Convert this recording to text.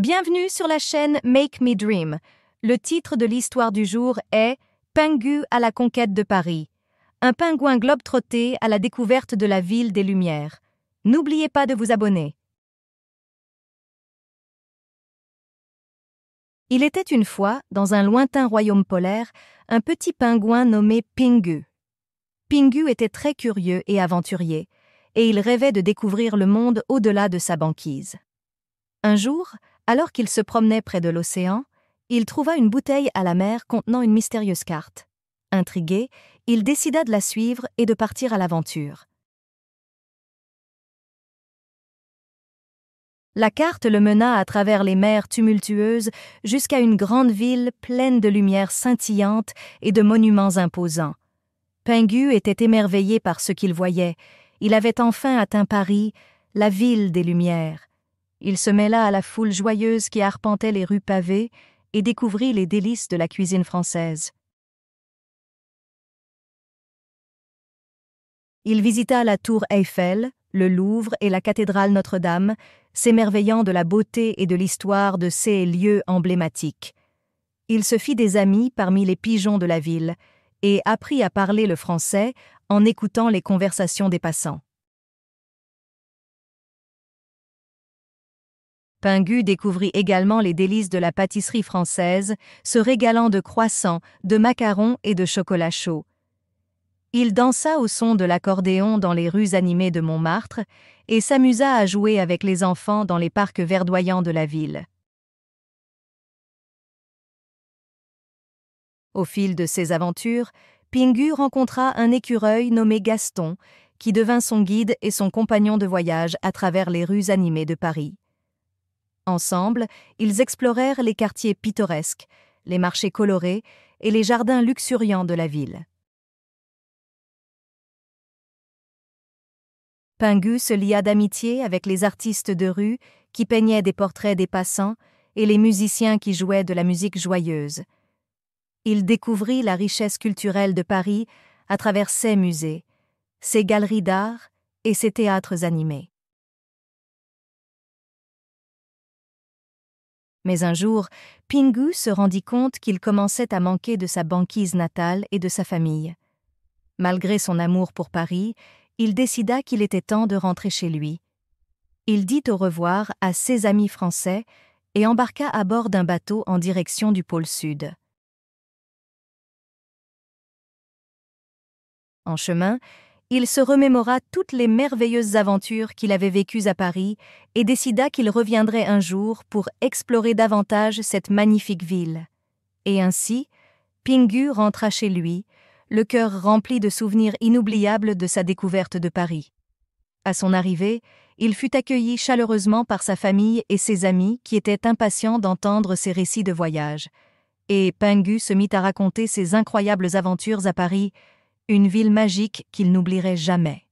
Bienvenue sur la chaîne Make Me Dream. Le titre de l'histoire du jour est Pingu à la conquête de Paris. Un pingouin globe-trotté à la découverte de la ville des Lumières. N'oubliez pas de vous abonner. Il était une fois, dans un lointain royaume polaire, un petit pingouin nommé Pingu. Pingu était très curieux et aventurier, et il rêvait de découvrir le monde au-delà de sa banquise. Un jour, alors qu'il se promenait près de l'océan, il trouva une bouteille à la mer contenant une mystérieuse carte. Intrigué, il décida de la suivre et de partir à l'aventure. La carte le mena à travers les mers tumultueuses jusqu'à une grande ville pleine de lumières scintillantes et de monuments imposants. Pingu était émerveillé par ce qu'il voyait. Il avait enfin atteint Paris, la ville des Lumières. Il se mêla à la foule joyeuse qui arpentait les rues pavées et découvrit les délices de la cuisine française. Il visita la tour Eiffel, le Louvre et la cathédrale Notre-Dame, s'émerveillant de la beauté et de l'histoire de ces lieux emblématiques. Il se fit des amis parmi les pigeons de la ville et apprit à parler le français en écoutant les conversations des passants. Pingu découvrit également les délices de la pâtisserie française, se régalant de croissants, de macarons et de chocolat chaud. Il dansa au son de l'accordéon dans les rues animées de Montmartre et s'amusa à jouer avec les enfants dans les parcs verdoyants de la ville. Au fil de ses aventures, Pingu rencontra un écureuil nommé Gaston, qui devint son guide et son compagnon de voyage à travers les rues animées de Paris. Ensemble, ils explorèrent les quartiers pittoresques, les marchés colorés et les jardins luxuriants de la ville. Pingu se lia d'amitié avec les artistes de rue qui peignaient des portraits des passants et les musiciens qui jouaient de la musique joyeuse. Il découvrit la richesse culturelle de Paris à travers ses musées, ses galeries d'art et ses théâtres animés. Mais un jour, Pingu se rendit compte qu'il commençait à manquer de sa banquise natale et de sa famille. Malgré son amour pour Paris, il décida qu'il était temps de rentrer chez lui. Il dit au revoir à ses amis français et embarqua à bord d'un bateau en direction du pôle sud. En chemin, il se remémora toutes les merveilleuses aventures qu'il avait vécues à Paris et décida qu'il reviendrait un jour pour explorer davantage cette magnifique ville. Et ainsi, Pingu rentra chez lui, le cœur rempli de souvenirs inoubliables de sa découverte de Paris. À son arrivée, il fut accueilli chaleureusement par sa famille et ses amis qui étaient impatients d'entendre ses récits de voyage. Et Pingu se mit à raconter ses incroyables aventures à Paris, une ville magique qu'il n'oublierait jamais.